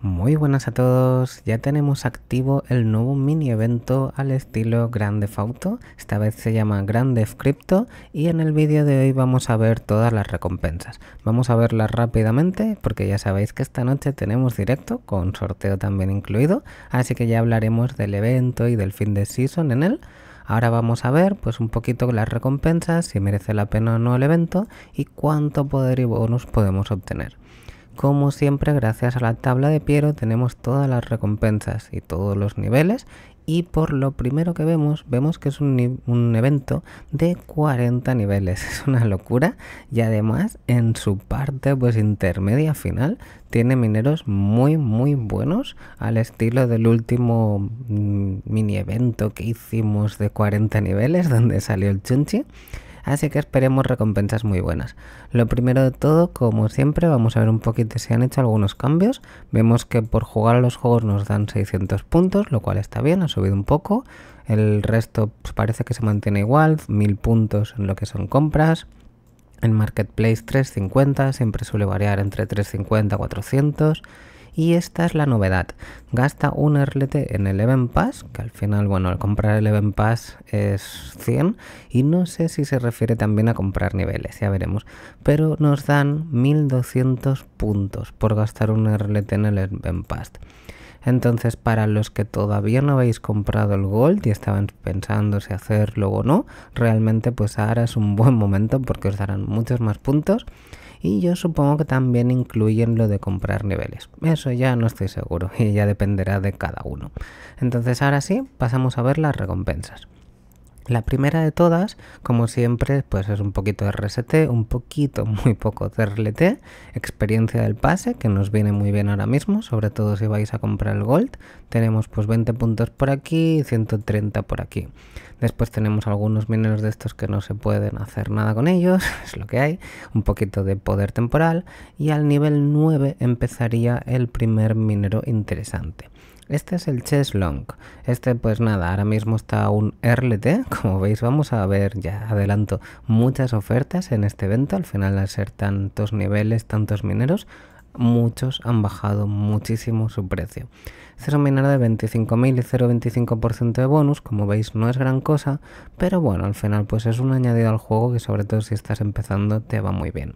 Muy buenas a todos, ya tenemos activo el nuevo mini evento al estilo Grande Fauto, esta vez se llama Grande Crypto y en el vídeo de hoy vamos a ver todas las recompensas. Vamos a verlas rápidamente porque ya sabéis que esta noche tenemos directo con sorteo también incluido, así que ya hablaremos del evento y del fin de season en él. Ahora vamos a ver pues un poquito las recompensas, si merece la pena o no el evento y cuánto poder y bonus podemos obtener. Como siempre, gracias a la tabla de Piero tenemos todas las recompensas y todos los niveles y por lo primero que vemos, vemos que es un, evento de 40 niveles, es una locura y además en su parte pues intermedia final tiene mineros muy muy buenos al estilo del último mm, mini evento que hicimos de 40 niveles donde salió el chunchi así que esperemos recompensas muy buenas. Lo primero de todo, como siempre, vamos a ver un poquito si han hecho algunos cambios. Vemos que por jugar a los juegos nos dan 600 puntos, lo cual está bien, ha subido un poco. El resto pues, parece que se mantiene igual, 1000 puntos en lo que son compras. En Marketplace 350, siempre suele variar entre 350 y 400. Y esta es la novedad. Gasta un RLT en el Event Pass, que al final, bueno, al comprar el Event Pass es 100. Y no sé si se refiere también a comprar niveles, ya veremos. Pero nos dan 1200 puntos por gastar un RLT en el Event Pass. Entonces, para los que todavía no habéis comprado el Gold y estaban pensando si hacerlo o no, realmente pues ahora es un buen momento porque os darán muchos más puntos y yo supongo que también incluyen lo de comprar niveles. Eso ya no estoy seguro y ya dependerá de cada uno. Entonces ahora sí, pasamos a ver las recompensas. La primera de todas, como siempre, pues es un poquito de RST, un poquito, muy poco de RLT, experiencia del pase, que nos viene muy bien ahora mismo, sobre todo si vais a comprar el Gold. Tenemos pues 20 puntos por aquí y 130 por aquí. Después tenemos algunos mineros de estos que no se pueden hacer nada con ellos, es lo que hay, un poquito de poder temporal y al nivel 9 empezaría el primer minero interesante. Este es el Chess Long. Este pues nada, ahora mismo está un RLT. Como veis vamos a ver, ya adelanto, muchas ofertas en este evento. Al final al ser tantos niveles, tantos mineros, muchos han bajado muchísimo su precio. Cero este minero de 25.000 y 0,25% de bonus, como veis no es gran cosa, pero bueno, al final pues es un añadido al juego que sobre todo si estás empezando te va muy bien.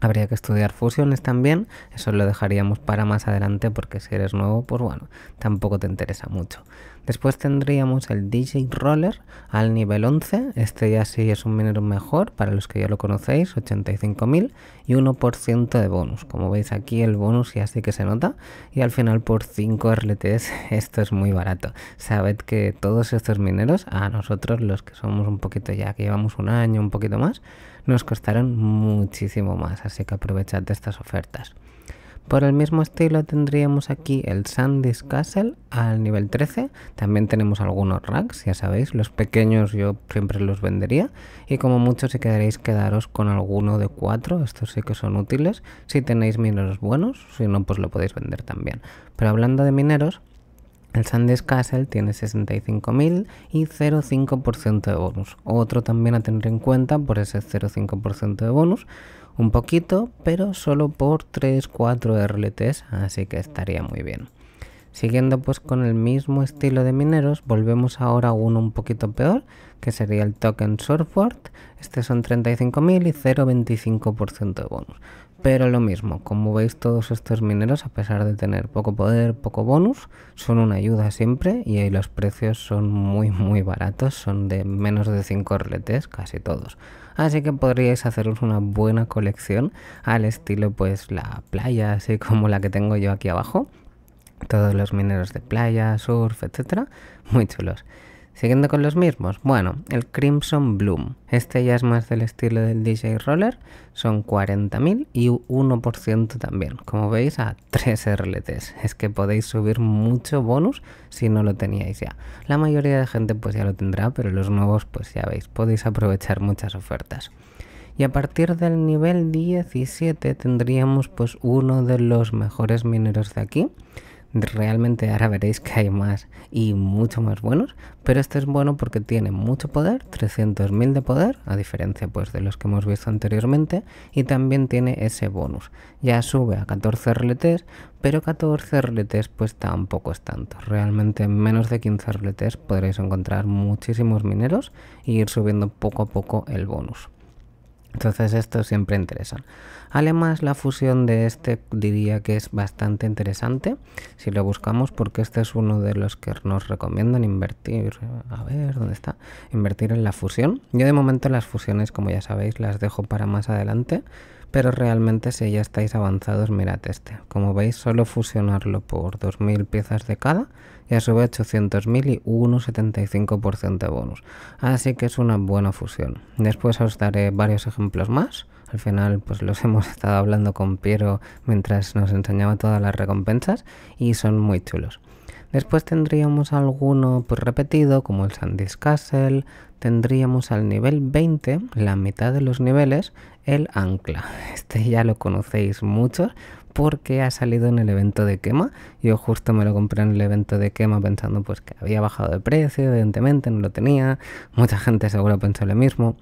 Habría que estudiar fusiones también, eso lo dejaríamos para más adelante porque si eres nuevo, pues bueno, tampoco te interesa mucho. Después tendríamos el DJ Roller al nivel 11, este ya sí es un minero mejor, para los que ya lo conocéis, 85.000 y 1% de bonus. Como veis aquí el bonus ya sí que se nota y al final por 5 RLTs esto es muy barato. Sabed que todos estos mineros, a nosotros los que somos un poquito ya, que llevamos un año, un poquito más, nos costarán muchísimo más, así que aprovechad estas ofertas. Por el mismo estilo tendríamos aquí el Sandy's Castle al nivel 13. También tenemos algunos racks, ya sabéis, los pequeños yo siempre los vendería. Y como mucho si queréis quedaros con alguno de cuatro, estos sí que son útiles. Si tenéis mineros buenos, si no pues lo podéis vender también. Pero hablando de mineros, el Sandes Castle tiene 65.000 y 0,5% de bonus. Otro también a tener en cuenta por ese 0,5% de bonus. Un poquito, pero solo por 3-4 RLTs, así que estaría muy bien. Siguiendo pues con el mismo estilo de mineros, volvemos ahora a uno un poquito peor, que sería el token Surfboard. Este son 35.000 y 0,25% de bonus. Pero lo mismo, como veis todos estos mineros, a pesar de tener poco poder, poco bonus, son una ayuda siempre y ahí los precios son muy muy baratos, son de menos de 5 orletes casi todos. Así que podríais haceros una buena colección al estilo pues la playa, así como la que tengo yo aquí abajo. Todos los mineros de playa, surf, etcétera, muy chulos. Siguiendo con los mismos, bueno, el Crimson Bloom. Este ya es más del estilo del DJ Roller, son 40.000 y 1% también. Como veis, a 3 RLTs. Es que podéis subir mucho bonus si no lo teníais ya. La mayoría de gente pues ya lo tendrá, pero los nuevos pues ya veis, podéis aprovechar muchas ofertas. Y a partir del nivel 17 tendríamos pues uno de los mejores mineros de aquí realmente ahora veréis que hay más y mucho más buenos, pero este es bueno porque tiene mucho poder, 300.000 de poder, a diferencia pues de los que hemos visto anteriormente, y también tiene ese bonus. Ya sube a 14 RLTs, pero 14 RLTs pues tampoco es tanto. Realmente en menos de 15 RLTs podréis encontrar muchísimos mineros e ir subiendo poco a poco el bonus. Entonces esto siempre interesa. Además, la fusión de este diría que es bastante interesante si lo buscamos porque este es uno de los que nos recomiendan invertir. A ver, ¿dónde está? Invertir en la fusión. Yo de momento las fusiones, como ya sabéis, las dejo para más adelante pero realmente si ya estáis avanzados, mirad este. Como veis, solo fusionarlo por 2.000 piezas de cada ya sube 800.000 y 1,75% de bonus. Así que es una buena fusión. Después os daré varios ejemplos más al final, pues los hemos estado hablando con Piero mientras nos enseñaba todas las recompensas y son muy chulos. Después tendríamos alguno pues, repetido, como el Sandy's Castle. Tendríamos al nivel 20, la mitad de los niveles, el Ancla. Este ya lo conocéis muchos porque ha salido en el evento de quema. Yo justo me lo compré en el evento de quema pensando pues que había bajado de precio, evidentemente no lo tenía. Mucha gente seguro pensó lo mismo.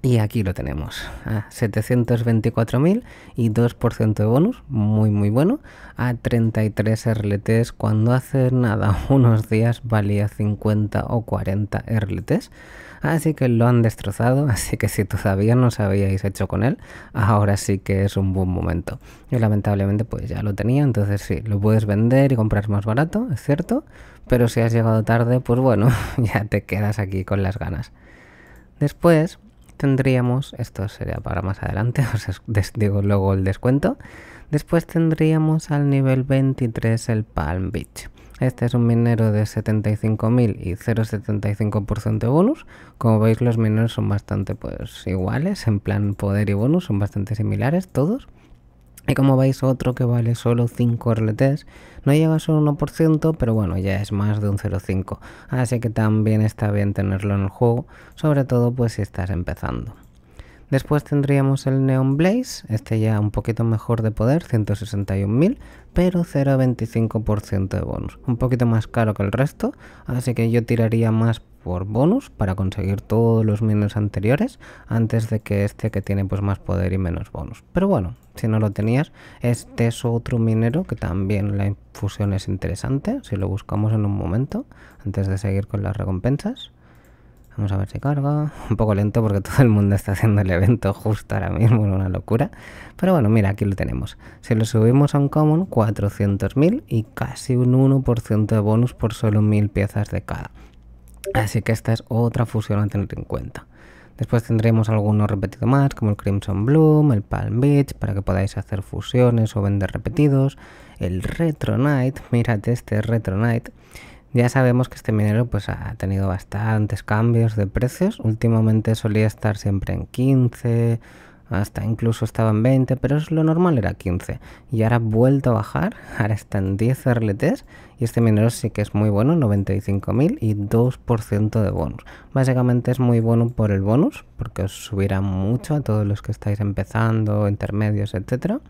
Y aquí lo tenemos, a 724.000 y 2% de bonus, muy muy bueno, a 33 RLTs cuando hace nada unos días valía 50 o 40 RLTs. Así que lo han destrozado, así que si todavía no os habíais hecho con él, ahora sí que es un buen momento. Yo lamentablemente pues ya lo tenía, entonces sí, lo puedes vender y comprar más barato, es cierto, pero si has llegado tarde, pues bueno, ya te quedas aquí con las ganas. Después tendríamos, esto sería para más adelante, os digo luego el descuento, después tendríamos al nivel 23 el Palm Beach. Este es un minero de 75.000 y 0,75% de bonus. Como veis los mineros son bastante pues iguales, en plan poder y bonus, son bastante similares todos. Y como veis, otro que vale solo 5 RLTs. No llega solo 1%, pero bueno, ya es más de un 0,5. Así que también está bien tenerlo en el juego, sobre todo pues si estás empezando. Después tendríamos el Neon Blaze, este ya un poquito mejor de poder, 161.000, pero 0,25% de bonus. Un poquito más caro que el resto, así que yo tiraría más por bonus para conseguir todos los mineros anteriores antes de que este que tiene pues más poder y menos bonus. Pero bueno, si no lo tenías, este es otro minero que también la infusión es interesante, si lo buscamos en un momento, antes de seguir con las recompensas. Vamos a ver si carga. Un poco lento porque todo el mundo está haciendo el evento justo ahora mismo, una locura. Pero bueno, mira, aquí lo tenemos. Si lo subimos a un common, 400.000 y casi un 1% de bonus por solo 1.000 piezas de cada. Así que esta es otra fusión a tener en cuenta. Después tendremos algunos repetidos más, como el Crimson Bloom, el Palm Beach, para que podáis hacer fusiones o vender repetidos. El Retro Knight, mirad este Retro Knight ya sabemos que este minero pues, ha tenido bastantes cambios de precios. Últimamente solía estar siempre en 15, hasta incluso estaba en 20, pero lo normal era 15. Y ahora ha vuelto a bajar, ahora está en 10 RLTs y este minero sí que es muy bueno, 95.000 y 2% de bonus. Básicamente es muy bueno por el bonus, porque os subirá mucho a todos los que estáis empezando, intermedios, etcétera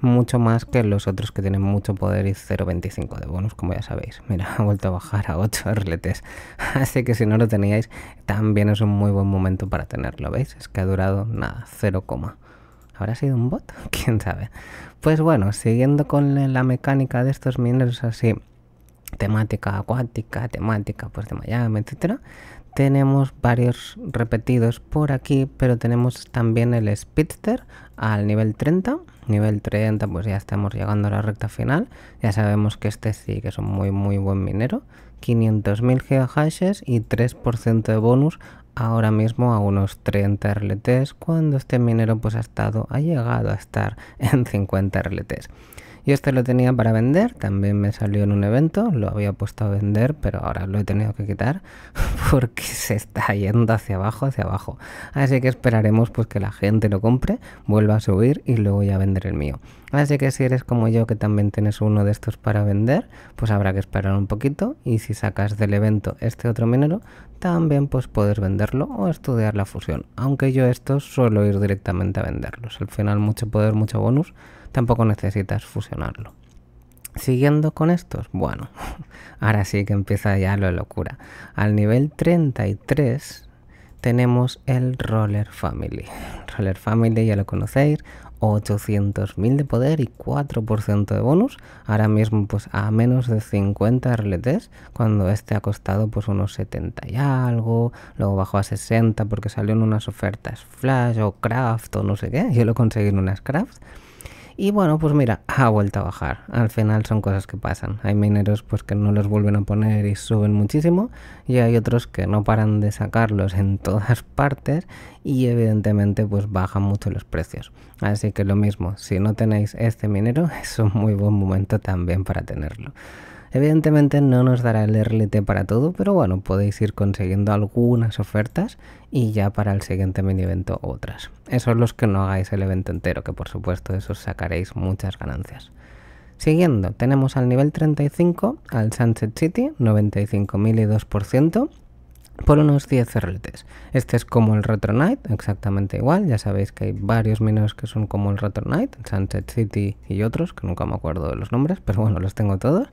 mucho más que los otros que tienen mucho poder y 0.25 de bonus, como ya sabéis. Mira, ha vuelto a bajar a 8 letes así que si no lo teníais, también es un muy buen momento para tenerlo, ¿veis? Es que ha durado nada, 0, ¿Habrá sido un bot? ¿Quién sabe? Pues bueno, siguiendo con la mecánica de estos mineros así, temática acuática, temática pues de Miami, etcétera, tenemos varios repetidos por aquí, pero tenemos también el Speedster al nivel 30 nivel 30 pues ya estamos llegando a la recta final. Ya sabemos que este sí que es un muy muy buen minero. 500.000 gigahashes y 3% de bonus ahora mismo a unos 30 RLTs cuando este minero pues ha estado, ha llegado a estar en 50 RLTs. Y este lo tenía para vender, también me salió en un evento, lo había puesto a vender, pero ahora lo he tenido que quitar porque se está yendo hacia abajo, hacia abajo. Así que esperaremos pues que la gente lo compre, vuelva a subir y luego ya vender el mío. Así que si eres como yo que también tienes uno de estos para vender, pues habrá que esperar un poquito y si sacas del evento este otro minero, también pues puedes venderlo o estudiar la fusión. Aunque yo estos suelo ir directamente a venderlos. Al final mucho poder, mucho bonus tampoco necesitas fusionarlo. Siguiendo con estos, bueno, ahora sí que empieza ya la locura. Al nivel 33 tenemos el Roller Family. Roller Family ya lo conocéis, 800.000 de poder y 4% de bonus. Ahora mismo pues a menos de 50 RLTs, cuando este ha costado pues unos 70 y algo, luego bajó a 60 porque salió en unas ofertas Flash o Craft o no sé qué, yo lo conseguí en unas Crafts y bueno, pues mira, ha vuelto a bajar. Al final son cosas que pasan. Hay mineros pues que no los vuelven a poner y suben muchísimo. Y hay otros que no paran de sacarlos en todas partes. Y evidentemente pues bajan mucho los precios. Así que lo mismo, si no tenéis este minero, es un muy buen momento también para tenerlo. Evidentemente no nos dará el RLT para todo, pero bueno, podéis ir consiguiendo algunas ofertas y ya para el siguiente mini evento otras. Esos los que no hagáis el evento entero, que por supuesto de esos sacaréis muchas ganancias. Siguiendo, tenemos al nivel 35 al Sunset City, 95.000 2% por unos 10 RLTs. Este es como el Retro Knight, exactamente igual. Ya sabéis que hay varios mineros que son como el Retro Night, Sunset City y otros, que nunca me acuerdo de los nombres, pero bueno, los tengo todos.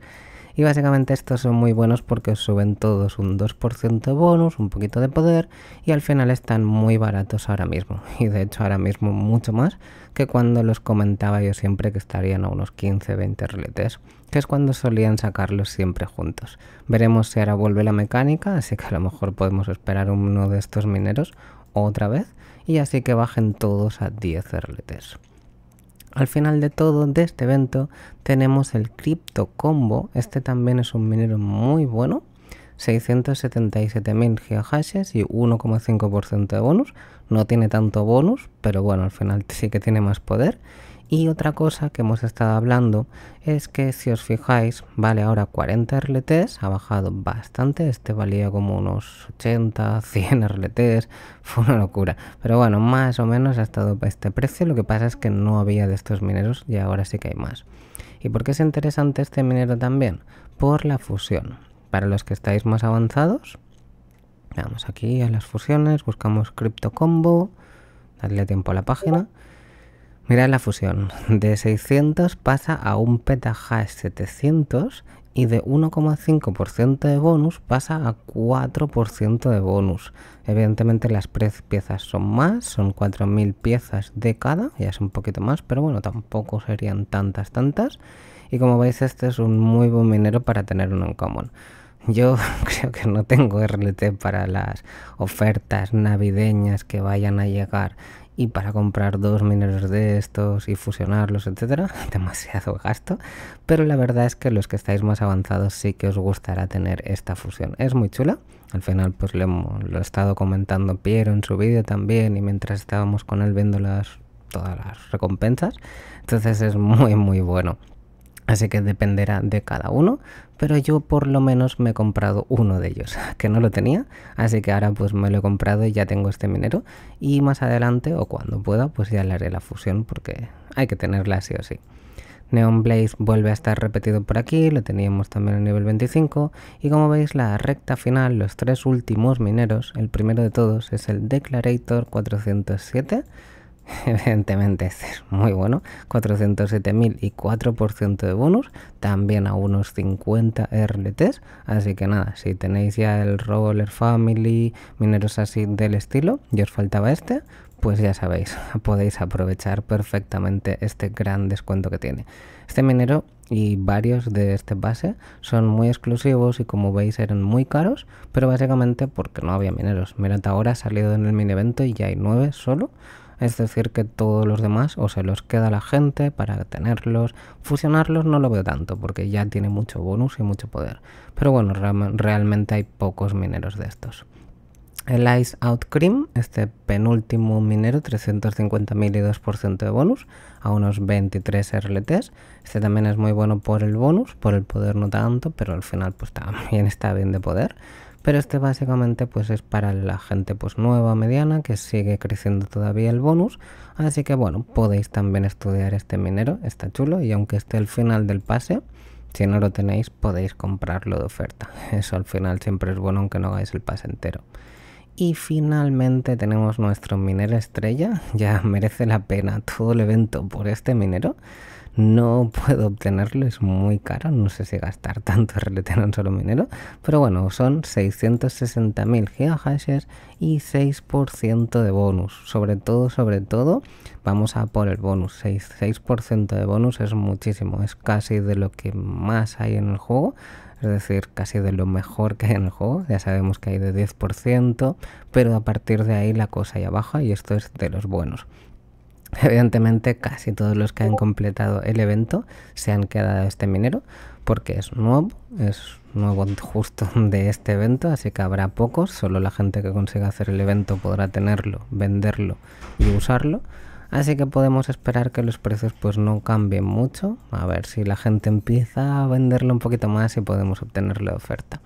Y básicamente estos son muy buenos porque os suben todos un 2% bonus, un poquito de poder y al final están muy baratos ahora mismo. Y de hecho ahora mismo mucho más que cuando los comentaba yo siempre que estarían a unos 15-20 reletes. que es cuando solían sacarlos siempre juntos. Veremos si ahora vuelve la mecánica, así que a lo mejor podemos esperar uno de estos mineros otra vez y así que bajen todos a 10 reletes. Al final de todo, de este evento, tenemos el Crypto Combo. Este también es un minero muy bueno. 677.000 geohashes y 1,5% de bonus. No tiene tanto bonus, pero bueno, al final sí que tiene más poder. Y otra cosa que hemos estado hablando es que si os fijáis, vale ahora 40 RLTs, ha bajado bastante, este valía como unos 80, 100 RLTs, fue una locura. Pero bueno, más o menos ha estado para este precio, lo que pasa es que no había de estos mineros y ahora sí que hay más. ¿Y por qué es interesante este minero también? Por la fusión. Para los que estáis más avanzados, vamos aquí a las fusiones, buscamos Crypto Combo, darle tiempo a la página Mira la fusión, de 600 pasa a un petahash 700 y de 1,5% de bonus pasa a 4% de bonus. Evidentemente las piezas son más, son 4.000 piezas de cada, ya es un poquito más, pero bueno, tampoco serían tantas, tantas. Y como veis, este es un muy buen minero para tener uno en común. Yo creo que no tengo RLT para las ofertas navideñas que vayan a llegar y para comprar dos mineros de estos y fusionarlos, etcétera, demasiado gasto, pero la verdad es que los que estáis más avanzados sí que os gustará tener esta fusión. Es muy chula. Al final pues lo, he estado comentando Piero en su vídeo también y mientras estábamos con él viendo las todas las recompensas. Entonces es muy muy bueno. Así que dependerá de cada uno, pero yo por lo menos me he comprado uno de ellos, que no lo tenía, así que ahora pues me lo he comprado y ya tengo este minero y más adelante o cuando pueda pues ya le haré la fusión porque hay que tenerla sí o sí. Neon Blaze vuelve a estar repetido por aquí, lo teníamos también a nivel 25 y como veis la recta final, los tres últimos mineros, el primero de todos es el Declarator 407 evidentemente este es muy bueno, 407.000 y 4% de bonus, también a unos 50 RLTs, así que nada, si tenéis ya el Roller Family, mineros así del estilo, y os faltaba este, pues ya sabéis, podéis aprovechar perfectamente este gran descuento que tiene. Este minero y varios de este base son muy exclusivos y como veis eran muy caros, pero básicamente porque no había mineros. Mirad, ahora ha salido en el mini evento y ya hay nueve solo. Es decir, que todos los demás o se los queda la gente para tenerlos. Fusionarlos no lo veo tanto porque ya tiene mucho bonus y mucho poder. Pero bueno, realmente hay pocos mineros de estos. El Ice Out Cream, este penúltimo minero, 350.000 y 2% de bonus, a unos 23 RLTs. Este también es muy bueno por el bonus, por el poder no tanto, pero al final pues también está bien de poder. Pero este básicamente pues es para la gente pues nueva, mediana, que sigue creciendo todavía el bonus. Así que bueno, podéis también estudiar este minero, está chulo. Y aunque esté el final del pase, si no lo tenéis podéis comprarlo de oferta. Eso al final siempre es bueno aunque no hagáis el pase entero. Y finalmente tenemos nuestro minero estrella. Ya merece la pena todo el evento por este minero no puedo obtenerlo, es muy caro, no sé si gastar tanto RLT en solo minero, pero bueno, son 660.000 gigahashes y 6% de bonus. Sobre todo, sobre todo, vamos a por el bonus. 6%, 6 de bonus es muchísimo, es casi de lo que más hay en el juego, es decir, casi de lo mejor que hay en el juego. Ya sabemos que hay de 10%, pero a partir de ahí la cosa ya baja y esto es de los buenos. Evidentemente casi todos los que han completado el evento se han quedado este minero porque es nuevo, es nuevo justo de este evento, así que habrá pocos, solo la gente que consiga hacer el evento podrá tenerlo, venderlo y usarlo. Así que podemos esperar que los precios pues no cambien mucho, a ver si la gente empieza a venderlo un poquito más y podemos obtener la oferta.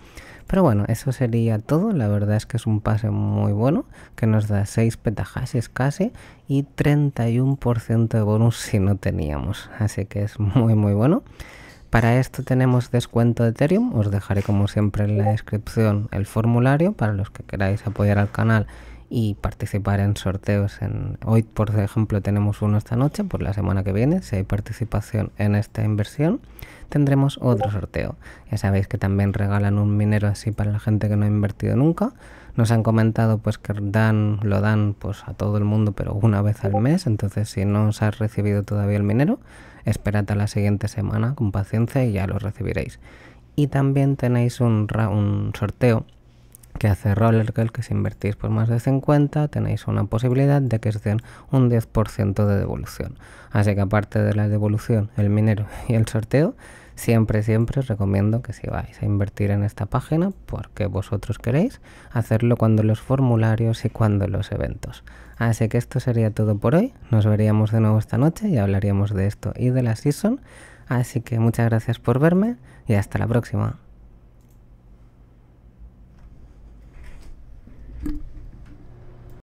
Pero bueno, eso sería todo. La verdad es que es un pase muy bueno, que nos da 6 petajas casi y 31% de bonus si no teníamos. Así que es muy muy bueno. Para esto tenemos descuento de Ethereum, os dejaré como siempre en la descripción el formulario para los que queráis apoyar al canal y participar en sorteos. En, hoy, por ejemplo, tenemos uno esta noche, por pues la semana que viene, si hay participación en esta inversión, tendremos otro sorteo. Ya sabéis que también regalan un minero así para la gente que no ha invertido nunca. Nos han comentado pues que dan, lo dan pues a todo el mundo, pero una vez al mes. Entonces, si no os has recibido todavía el minero, esperad a la siguiente semana con paciencia y ya lo recibiréis. Y también tenéis un, un sorteo que hace Girl que si invertís por más de 50 tenéis una posibilidad de que os den un 10% de devolución. Así que aparte de la devolución, el minero y el sorteo, siempre, siempre os recomiendo que si vais a invertir en esta página, porque vosotros queréis, hacerlo cuando los formularios y cuando los eventos. Así que esto sería todo por hoy. Nos veríamos de nuevo esta noche y hablaríamos de esto y de la season. Así que muchas gracias por verme y hasta la próxima.